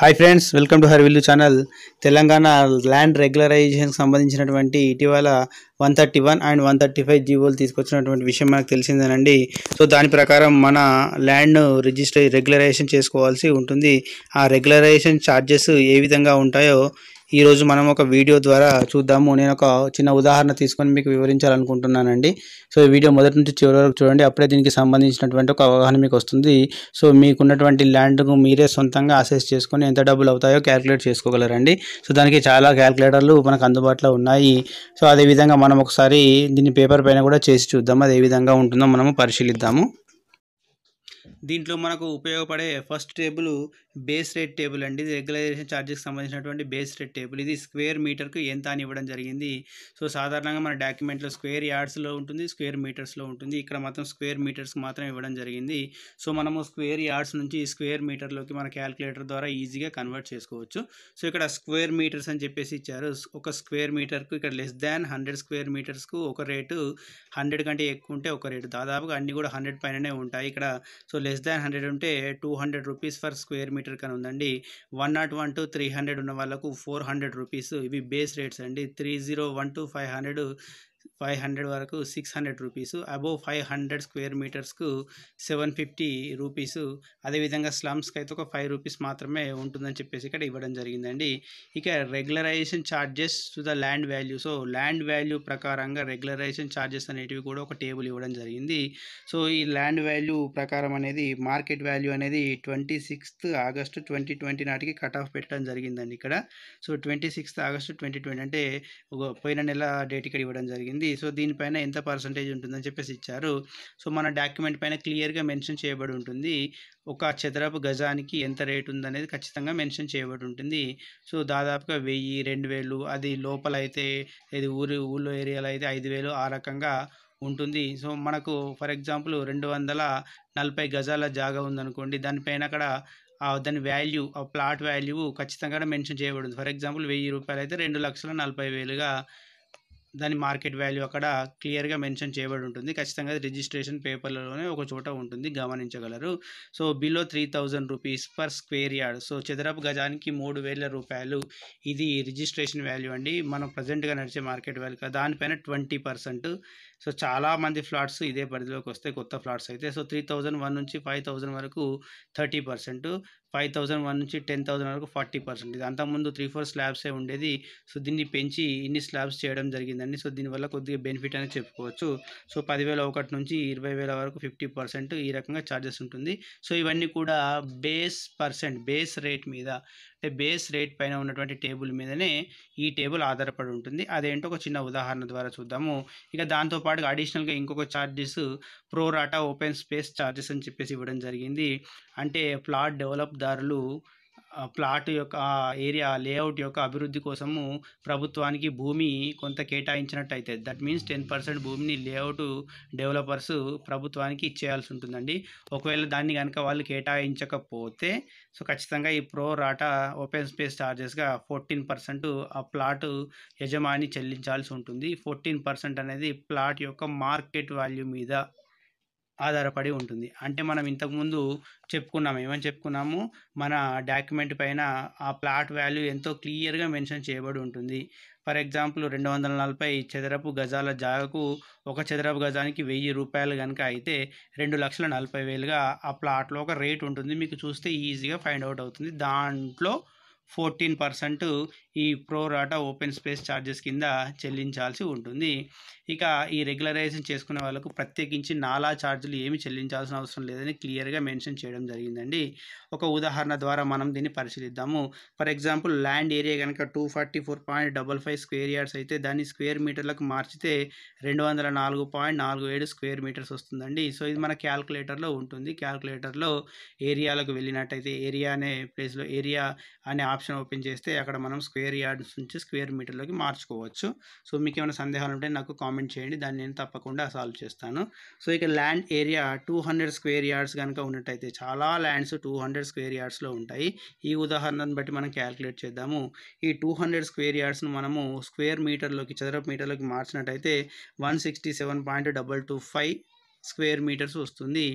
hi friends welcome to her channel Telangana land రెగ్యులరైజేషన్కి సంబంధించినటువంటి ఇటీవల one thirty one and one thirty five జీవోలు తీసుకొచ్చినటువంటి విషయం మనకు తెలిసిందేనండి సో దాని ప్రకారం మన ల్యాండ్ను రిజిస్టర్ రెగ్యులరైజేషన్ చేసుకోవాల్సి ఉంటుంది ఆ రెగ్యులరైజేషన్ ఛార్జెస్ ఏ విధంగా ఉంటాయో ఈరోజు మనం ఒక వీడియో ద్వారా చూద్దాము నేను ఒక చిన్న ఉదాహరణ తీసుకొని మీకు వివరించాలనుకుంటున్నానండి సో ఈ వీడియో మొదటి నుంచి చివరి వరకు చూడండి అప్పుడే దీనికి సంబంధించినటువంటి ఒక అవగాహన మీకు వస్తుంది సో మీకున్నటువంటి ల్యాండ్కు మీరే సొంతంగా అసెస్ చేసుకొని ఎంత డబ్బులు అవుతాయో క్యాలిక్యులేట్ చేసుకోగలరండి సో దానికి చాలా క్యాలిక్యులేటర్లు మనకు అందుబాటులో ఉన్నాయి సో అదేవిధంగా మనం ఒకసారి దీన్ని పేపర్ పైన కూడా చేసి చూద్దాం అది ఏ విధంగా ఉంటుందో మనము పరిశీలిద్దాము దీంట్లో మనకు ఉపయోగపడే first table base rate table అండి ఇది రెగ్యులైజేషన్ ఛార్జెస్కి సంబంధించినటువంటి బేస్ రేట్ టేబుల్ ఇది స్క్వేర్ మీటర్కు ఎంత అని ఇవ్వడం జరిగింది సో సాధారణంగా మన డాక్యుమెంట్లో స్క్వేర్ యార్డ్స్లో ఉంటుంది స్క్వేర్ మీటర్స్లో ఉంటుంది ఇక్కడ మాత్రం స్క్వేర్ మీటర్స్ మాత్రం ఇవ్వడం జరిగింది సో మనము స్క్వేర్ యార్డ్స్ నుంచి స్క్వేర్ మీటర్లోకి మన క్యాలిక్యులేటర్ ద్వారా ఈజీగా కన్వర్ట్ చేసుకోవచ్చు సో ఇక్కడ స్క్వేర్ మీటర్స్ అని చెప్పేసి ఇచ్చారు ఒక స్క్వేర్ మీటర్కు ఇక్కడ లెస్ దాన్ హండ్రెడ్ స్క్వేర్ మీటర్స్కు ఒక రేటు హండ్రెడ్ కంటే ఎక్కువ ఉంటే ఒక రేటు దాదాపుగా అన్నీ కూడా హండ్రెడ్ పైననే ఉంటాయి ఇక్కడ సో లెస్ దాన్ హండ్రెడ్ ఉంటే two hundred rupees for square metre కానీ ఉందండి one not one to three hundred ఉన్న వాళ్ళకు ఫోర్ హండ్రెడ్ రూపీస్ ఇవి బేస్ రేట్స్ అండి three zero one to five hundred five hundred వరకు six hundred rupees above five hundred square మీటర్స్కు seven fifty rupees అదేవిధంగా స్లమ్స్కి అయితే ఒక ఫైవ్ రూపీస్ మాత్రమే ఉంటుందని చెప్పేసి ఇక్కడ ఇవ్వడం జరిగిందండి ఇక regularisation charges to the land value so land value ప్రకారంగా రెగ్యులరైజేషన్ ఛార్జెస్ అనేటివి కూడా ఒక టేబుల్ ఇవ్వడం జరిగింది సో ఈ ల్యాండ్ వాల్యూ ప్రకారం అనేది మార్కెట్ వాల్యూ అనేది twenty sixth August twenty twenty నాటికి కట్ ఆఫ్ పెట్టడం జరిగిందండి ఇక్కడ so twenty sixth August twenty twenty అంటే పోయిన నెల డేట్ ఇక్కడ ఇవ్వడం జరిగింది ఉంటుంది సో దీనిపైన ఎంత పర్సంటేజ్ ఉంటుందని చెప్పేసి ఇచ్చారు సో మన డాక్యుమెంట్ పైన క్లియర్గా మెన్షన్ చేయబడి ఉంటుంది ఒక చదరపు గజానికి ఎంత రేటు ఉందనేది ఖచ్చితంగా మెన్షన్ చేయబడి ఉంటుంది సో దాదాపుగా వెయ్యి రెండు వేలు అది లోపల అయితే ఇది ఊరి ఊళ్ళో ఏరియాలో అయితే ఐదు వేలు ఆ రకంగా ఉంటుంది సో మనకు ఫర్ ఎగ్జాంపుల్ రెండు వందల నలభై గజాల జాగా ఉందనుకోండి దానిపైన అక్కడ దాని వాల్యూ ఆ ప్లాట్ వాల్యూ ఖచ్చితంగా మెన్షన్ చేయబడింది ఫర్ ఎగ్జాంపుల్ వెయ్యి రూపాయలు అయితే రెండు లక్షల నలభై వేలుగా దాని మార్కెట్ వాల్యూ అక్కడ క్లియర్గా మెన్షన్ చేయబడి ఉంటుంది ఖచ్చితంగా రిజిస్ట్రేషన్ పేపర్లలోనే ఒక చోట ఉంటుంది గమనించగలరు so below three thousand rupees per square yard so చదరపు గజానికి మూడు వేల రూపాయలు ఇది రిజిస్ట్రేషన్ వాల్యూ అండి మనం ప్రజెంట్గా నడిచే మార్కెట్ వాల్యూ దానిపైన ట్వంటీ పర్సెంట్ సో చాలామంది ఫ్లాట్స్ ఇదే పరిధిలోకి వస్తాయి కొత్త ఫ్లాట్స్ అయితే సో త్రీ థౌజండ్ వన్ నుంచి ఫైవ్ వరకు థర్టీ ఫైవ్ థౌసండ్ వన్ నుంచి టెన్ థౌసండ్ వరకు ఫార్టీ పర్సెంట్ ఇది అంతకుముందు త్రీ ఫోర్ స్లాబ్సే ఉండేది సో దీన్ని పెంచి ఇన్ని స్లాబ్స్ చేయడం జరిగిందండి సో దీనివల్ల కొద్దిగా బెనిఫిట్ అనేది చెప్పుకోవచ్చు సో పదివేల ఒకటి నుంచి ఇరవై వేల వరకు ఫిఫ్టీ పర్సెంట్ ఈ రకంగా ఛార్జెస్ ఉంటుంది సో ఇవన్నీ కూడా బేస్ పర్సెంట్ బేస్ రేట్ మీద బేస్ రేట్ పైన ఉన్నటువంటి టేబుల్ మీదనే ఈ టేబుల్ ఆధారపడి ఉంటుంది అదేంటో ఒక చిన్న ఉదాహరణ ద్వారా చూద్దాము ఇక దాంతోపాటుగా అడిషనల్గా ఇంకొక charges pro rata open space charges అని చెప్పేసి ఇవ్వడం జరిగింది అంటే ప్లాట్ డెవలప్దారులు ప్లాట్ యొక్క ఏరియా లేఅవుట్ యొక్క అభివృద్ధి కోసము ప్రభుత్వానికి భూమి కొంత కేటాయించినట్టయితే దట్ మీన్స్ టెన్ పర్సెంట్ భూమిని లేఅవుట్ డెవలపర్స్ ప్రభుత్వానికి ఇచ్చేయాల్సి ఉంటుందండి ఒకవేళ దాన్ని కనుక వాళ్ళు కేటాయించకపోతే సో ఖచ్చితంగా ఈ ప్రో రాటా ఓపెన్ స్పేస్ ఛార్జెస్గా ఫోర్టీన్ పర్సెంట్ ఆ ప్లాట్ యజమాని చెల్లించాల్సి ఉంటుంది ఫోర్టీన్ పర్సెంట్ అనేది ప్లాట్ యొక్క మార్కెట్ వాల్యూ మీద ఆధారపడి ఉంటుంది అంటే మనం ఇంతకుముందు చెప్పుకున్నాము ఏమని చెప్పుకున్నాము మన డాక్యుమెంట్ పైన ఆ ప్లాట్ వాల్యూ ఎంతో క్లియర్గా మెన్షన్ చేయబడి ఉంటుంది ఫర్ ఎగ్జాంపుల్ రెండు వందల నలభై చదరపు గజాల జాగకు ఒక చదరపు గజానికి వెయ్యి రూపాయలు కనుక అయితే రెండు లక్షల నలభై వేలుగా ఆ ప్లాట్లో ఒక రేట్ ఉంటుంది మీకు చూస్తే ఈజీగా ఫైండ్ అవుట్ అవుతుంది దాంట్లో ఫోర్టీన్ పర్సెంట్ ఈ ప్రోరాటా ఓపెన్ స్పేస్ ఛార్జెస్ కింద చెల్లించాల్సి ఉంటుంది ఇక ఈ రెగ్యులరైజేషన్ చేసుకునే వాళ్ళకు ప్రత్యేకించి నాలా ఛార్జీలు ఏమి చెల్లించాల్సిన అవసరం లేదని క్లియర్గా మెన్షన్ చేయడం జరిగిందండి ఒక ఉదాహరణ ద్వారా మనం దీన్ని పరిశీలిద్దాము ఫర్ ఎగ్జాంపుల్ ల్యాండ్ ఏరియా కనుక two forty four point double five square yards అయితే దాన్ని స్క్వేర్ మీటర్లకు మార్చితే రెండు వందల నాలుగు పాయింట్ నాలుగు ఏడు స్క్వేర్ మీటర్స్ వస్తుందండి సో ఇది మన క్యాల్కులేటర్లో ఉంటుంది క్యాల్కులేటర్లో ఏరియాలకు వెళ్ళినట్టయితే ఏరియా అనే ప్లేస్లో ఏరియా అనే ఆప్షన్ ఓపెన్ చేస్తే అక్కడ మనం స్క్వేర్ యార్డ్స్ నుంచి స్క్వేర్ మీటర్లోకి మార్చుకోవచ్చు సో మీకు ఏమైనా సందేహాలు ఉంటే నాకు కామెంట్ చేయండి దాన్ని నేను తప్పకుండా సాల్వ్ చేస్తాను సో ఇక land area two hundred square yards కనుక ఉన్నట్టయితే చాలా ల్యాండ్స్ టూ హండ్రెడ్ స్క్వేర్ యార్డ్స్లో ఉంటాయి ఈ ఉదాహరణను బట్టి మనం క్యాలిక్యులేట్ చేద్దాము ఈ టూ హండ్రెడ్ స్క్వేర్ యార్డ్స్ను మనము స్క్వేర్ మీటర్లోకి చదరపు మీటర్లోకి మార్చినట్టయితే one sixty seven point double two five square metres వస్తుంది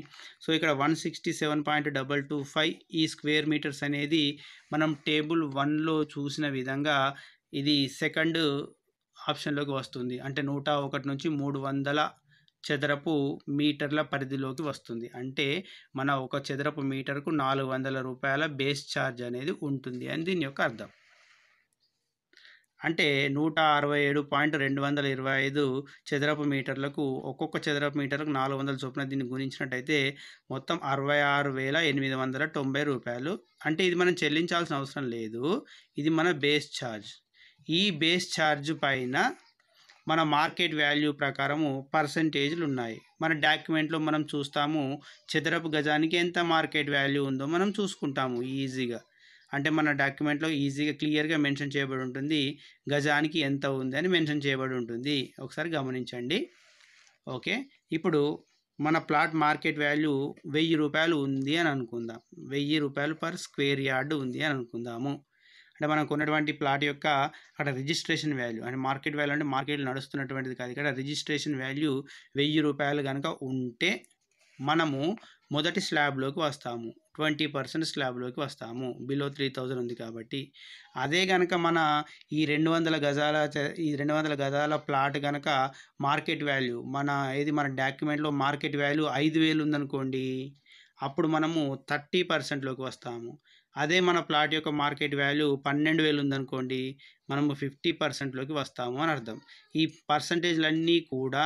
సో ఇక్కడ one sixty seven point double two five ఈ స్క్వేర్ మీటర్స్ అనేది మనం టేబుల్ వన్లో చూసిన విధంగా ఇది సెకండ్ ఆప్షన్లోకి వస్తుంది అంటే నూట ఒకటి నుంచి మూడు వందల చదరపు మీటర్ల పరిధిలోకి వస్తుంది అంటే మన ఒక చదరపు మీటర్కు నాలుగు వందల రూపాయల బేస్ ఛార్జ్ అనేది ఉంటుంది అని దీని యొక్క అర్థం అంటే నూట అరవై ఏడు పాయింట్ రెండు వందల ఇరవై ఐదు చదరపు మీటర్లకు ఒక్కొక్క చదరపు మీటర్లకు నాలుగు వందల చొప్పున దీన్ని గుణించినట్టయితే మొత్తం అరవై ఆరు వేల ఎనిమిది వందల తొంభై రూపాయలు అంటే ఇది మనం చెల్లించాల్సిన అవసరం లేదు ఇది మన బేస్ ఛార్జ్ ఈ బేస్ ఛార్జ్ పైన మన మార్కెట్ వాల్యూ ప్రకారము పర్సంటేజ్లు ఉన్నాయి మన డాక్యుమెంట్లో మనం చూస్తాము చదరపు గజానికి ఎంత మార్కెట్ వాల్యూ ఉందో మనం చూసుకుంటాము ఈజీగా అంటే మన డాక్యుమెంట్లో ఈజీగా క్లియర్గా మెన్షన్ చేయబడి ఉంటుంది గజానికి ఎంత ఉంది అని మెన్షన్ చేయబడి ఉంటుంది ఒకసారి గమనించండి ఓకే ఇప్పుడు మన ప్లాట్ మార్కెట్ వాల్యూ వెయ్యి రూపాయలు ఉంది అని అనుకుందాం వెయ్యి రూపాయలు పర్ స్క్వేర్ యార్డ్ ఉంది అని అనుకుందాము అంటే మనం కొన్నటువంటి ప్లాట్ యొక్క అక్కడ రిజిస్ట్రేషన్ వాల్యూ అంటే మార్కెట్ వాల్యూ అంటే మార్కెట్లో నడుస్తున్నటువంటిది కాదు ఇక్కడ రిజిస్ట్రేషన్ వాల్యూ వెయ్యి రూపాయలు కనుక ఉంటే మనము మొదటి స్లాబ్లోకి వస్తాము ట్వంటీ పర్సెంట్ స్లాబ్లోకి వస్తాము బిలో త్రీ థౌజండ్ ఉంది కాబట్టి అదే కనుక మన ఈ రెండు వందల గజాల ఈ రెండు వందల గజాల ప్లాట్ కనుక మార్కెట్ వాల్యూ మన ఏది మన డాక్యుమెంట్లో మార్కెట్ వాల్యూ ఐదు వేలు ఉందనుకోండి అప్పుడు మనము థర్టీ పర్సెంట్లోకి వస్తాము అదే మన ప్లాట్ యొక్క మార్కెట్ వాల్యూ పన్నెండు వేలు ఉందనుకోండి మనము ఫిఫ్టీ పర్సెంట్లోకి వస్తాము అని అర్థం ఈ పర్సంటేజ్లన్నీ కూడా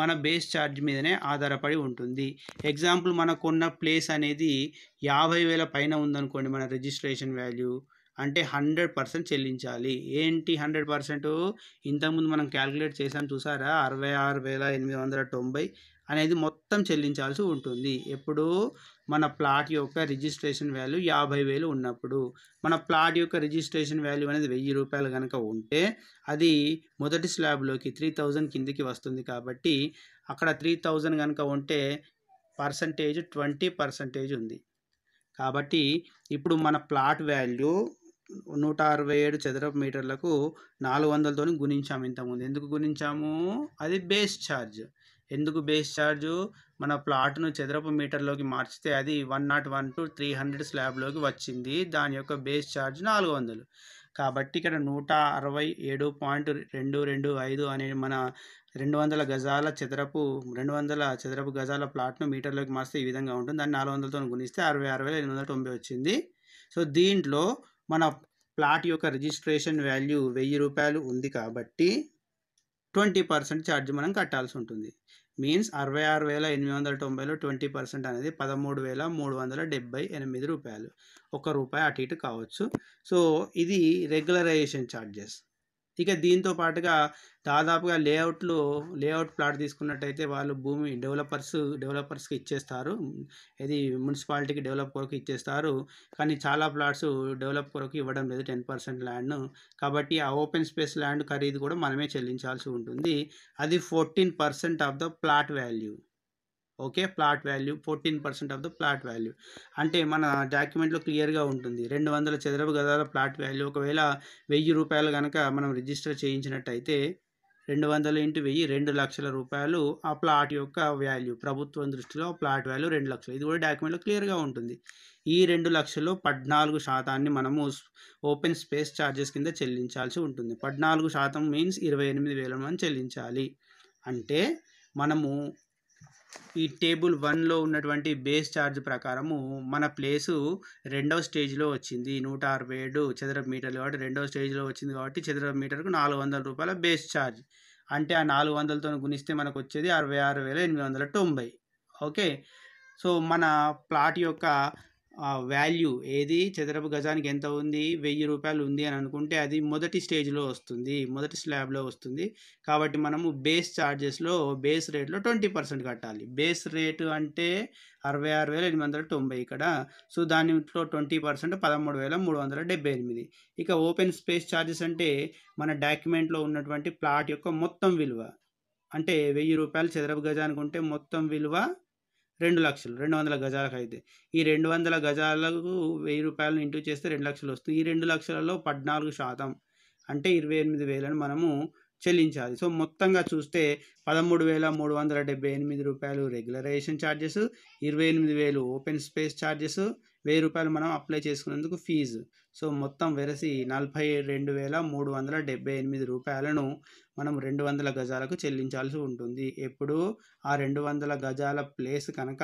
మన బేస్ ఛార్జ్ మీదనే ఆధారపడి ఉంటుంది ఎగ్జాంపుల్ మనకున్న ప్లేస్ అనేది యాభై వేల పైన ఉందనుకోండి మన రిజిస్ట్రేషన్ వాల్యూ అంటే హండ్రెడ్ పర్సెంట్ చెల్లించాలి ఏంటి హండ్రెడ్ పర్సెంట్ ఇంతకుముందు మనం క్యాలిక్యులేట్ చేసాం చూసారా అరవై ఆరు వేల ఎనిమిది వందల తొంభై అనేది మొత్తం చెల్లించాల్సి ఉంటుంది ఎప్పుడు మన ప్లాట్ యొక్క రిజిస్ట్రేషన్ వాల్యూ యాభై వేలు ఉన్నప్పుడు మన ప్లాట్ యొక్క రిజిస్ట్రేషన్ వాల్యూ అనేది వెయ్యి రూపాయలు కనుక ఉంటే అది మొదటి స్లాబ్లోకి త్రీ థౌజండ్ కిందికి వస్తుంది కాబట్టి అక్కడ త్రీ థౌజండ్ కనుక ఉంటే పర్సంటేజ్ ట్వంటీ పర్సంటేజ్ ఉంది కాబట్టి ఇప్పుడు మన ప్లాట్ వాల్యూ నూట అరవై ఏడు చదరపు మీటర్లకు నాలుగు వందలతో గుణించాము ఇంతకుముందు ఎందుకు గుణించాము అది బేస్ ఛార్జ్ ఎందుకు బేస్ ఛార్జు మన ప్లాట్ను చదరపు మీటర్లోకి మార్చితే అది one not one to three hundred స్లాబ్లోకి వచ్చింది దాని యొక్క బేస్ ఛార్జ్ నాలుగు వందలు కాబట్టి ఇక్కడ నూట అరవై ఏడు పాయింట్ రెండు రెండు ఐదు అనే మన రెండు వందల గజాల చదరపు రెండు వందల చదరపు గజాల ప్లాట్ను మీటర్లోకి మార్చితే ఈ విధంగా ఉంటుంది దాన్ని నాలుగు వందలతో గుణిస్తే అరవై ఆరు వేల ఎనిమిది వందల తొంభై వచ్చింది సో దీంట్లో మన ప్లాట్ యొక్క రిజిస్ట్రేషన్ వాల్యూ వెయ్యి రూపాయలు ఉంది కాబట్టి ట్వంటీ పర్సెంట్ ఛార్జ్ మనం కట్టాల్సి ఉంటుంది మీన్స్ అరవై ఆరు వేల ఎనిమిది వందల తొంభైలో ట్వంటీ పర్సెంట్ అనేది పదమూడు వేల మూడు వందల డెబ్బై ఎనిమిది రూపాయలు ఒక రూపాయి అటు ఇటు కావచ్చు సో ఇది రెగ్యులరైజేషన్ ఛార్జెస్ ఇక దీంతో పాటుగా దాదాపుగా లేఅవుట్లు లేఅవుట్ ప్లాట్ తీసుకున్నట్టయితే వాళ్ళు భూమి డెవలపర్స్ డెవలపర్స్కి ఇచ్చేస్తారు ఇది మున్సిపాలిటీకి డెవలప్ కొరకు ఇచ్చేస్తారు కానీ చాలా ప్లాట్స్ డెవలప్ కొరకు ఇవ్వడం లేదు టెన్ పర్సెంట్ ల్యాండ్ను కాబట్టి ఆ ఓపెన్ స్పేస్ ల్యాండ్ ఖరీదు కూడా మనమే చెల్లించాల్సి ఉంటుంది అది fourteen percent of the plot value okay plot value fourteen percent of the plot value అంటే మన డాక్యుమెంట్లో క్లియర్గా ఉంటుంది రెండు వందల చదరపు గదాల ప్లాట్ వాల్యూ ఒకవేళ వెయ్యి రూపాయలు కనుక మనం రిజిస్టర్ చేయించినట్టయితే రెండు వందలు ఇంటూ వెయ్యి రెండు లక్షల రూపాయలు ఆ ప్లాట్ యొక్క వాల్యూ ప్రభుత్వం దృష్టిలో ప్లాట్ వాల్యూ రెండు లక్షలు ఇది కూడా డాక్యుమెంట్లో క్లియర్గా ఉంటుంది ఈ రెండు లక్షలు పద్నాలుగు శాతాన్ని మనము ఓపెన్ స్పేస్ ఛార్జెస్ కింద చెల్లించాల్సి ఉంటుంది పద్నాలుగు శాతం మీన్స్ ఇరవై ఎనిమిది వేలు మనం చెల్లించాలి అంటే మనము ఈ టేబుల్ వన్లో ఉన్నటువంటి బేస్ ఛార్జ్ ప్రకారము మన ప్లేసు రెండవ స్టేజ్లో వచ్చింది నూట అరవై ఏడు చదరపు మీటర్లు కాబట్టి రెండవ స్టేజ్లో వచ్చింది కాబట్టి చదరపు మీటర్కు నాలుగు వందల రూపాయల బేస్ ఛార్జ్ అంటే ఆ నాలుగు వందలతో గుణిస్తే మనకు వచ్చేది అరవై ఆరు వేల ఎనిమిది వందల తొంభై ఓకే సో మన ప్లాట్ యొక్క వాల్యూ ఏది చదరపు గజానికి ఎంత ఉంది వెయ్యి రూపాయలు ఉంది అని అనుకుంటే అది మొదటి స్టేజ్లో వస్తుంది మొదటి స్లాబ్లో వస్తుంది కాబట్టి మనము బేస్ ఛార్జెస్లో బేస్ రేట్లో ట్వంటీ పర్సెంట్ కట్టాలి బేస్ రేటు అంటే అరవై ఆరు వేల ఎనిమిది వందల తొంభై ఇక్కడ సో దానిలో ట్వంటీ పర్సెంట్ పదమూడు వేల మూడు వందల డెబ్బై ఎనిమిది ఇక ఓపెన్ స్పేస్ ఛార్జెస్ అంటే మన డాక్యుమెంట్లో ఉన్నటువంటి ప్లాట్ యొక్క మొత్తం విలువ అంటే వెయ్యి రూపాయలు చదరపు గజానికి ఉంటే మొత్తం విలువ రెండు లక్షలు రెండు వందల గజాలకు అయితే ఈ రెండు వందల గజాలకు వెయ్యి రూపాయలను ఇంటూ చేస్తే రెండు లక్షలు వస్తాయి ఈ రెండు లక్షలలో పద్నాలుగు శాతం అంటే ఇరవై ఎనిమిది వేలను మనము చెల్లించాలి సో మొత్తంగా చూస్తే పదమూడు వేల మూడు వందల డెబ్బై ఎనిమిది రూపాయలు రెగ్యులరైజేషన్ ఛార్జెస్ ఇరవై ఎనిమిది వేలు ఓపెన్ స్పేస్ ఛార్జెస్ వెయ్యి రూపాయలు మనం అప్లై చేసుకునేందుకు ఫీజు సో మొత్తం వెరసి నలభై రెండు వేల మూడు వందల డెబ్బై ఎనిమిది రూపాయలను మనం రెండు వందల గజాలకు చెల్లించాల్సి ఉంటుంది ఎప్పుడు ఆ రెండు వందల గజాల ప్లేస్ కనుక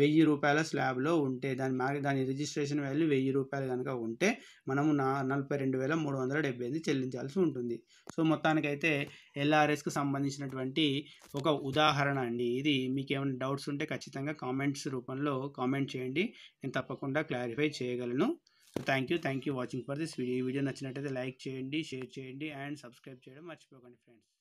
వెయ్యి రూపాయల స్లాబ్లో ఉంటే దాని మార్క్ దాని రిజిస్ట్రేషన్ వాల్యూ వెయ్యి రూపాయలు కనుక ఉంటే మనము నా నలభై రెండు వేల మూడు వందల డెబ్బై ఎనిమిది చెల్లించాల్సి ఉంటుంది సో మొత్తానికైతే ఎల్ఆర్ఎస్కి సంబంధించినటువంటి ఒక ఉదాహరణ అండి ఇది మీకు ఏమైనా డౌట్స్ ఉంటే ఖచ్చితంగా కామెంట్స్ రూపంలో కామెంట్ చేయండి నేను తప్పకుండా తప్పకుండా క్లారిఫై చేయగలను so thank you thank you watching for this video ఈ వీడియో నచ్చినట్టయితే లైక్ చేయండి షేర్ చేయండి అండ్ సబ్స్క్రైబ్ చేయడం మర్చిపోకండి ఫ్రెండ్స్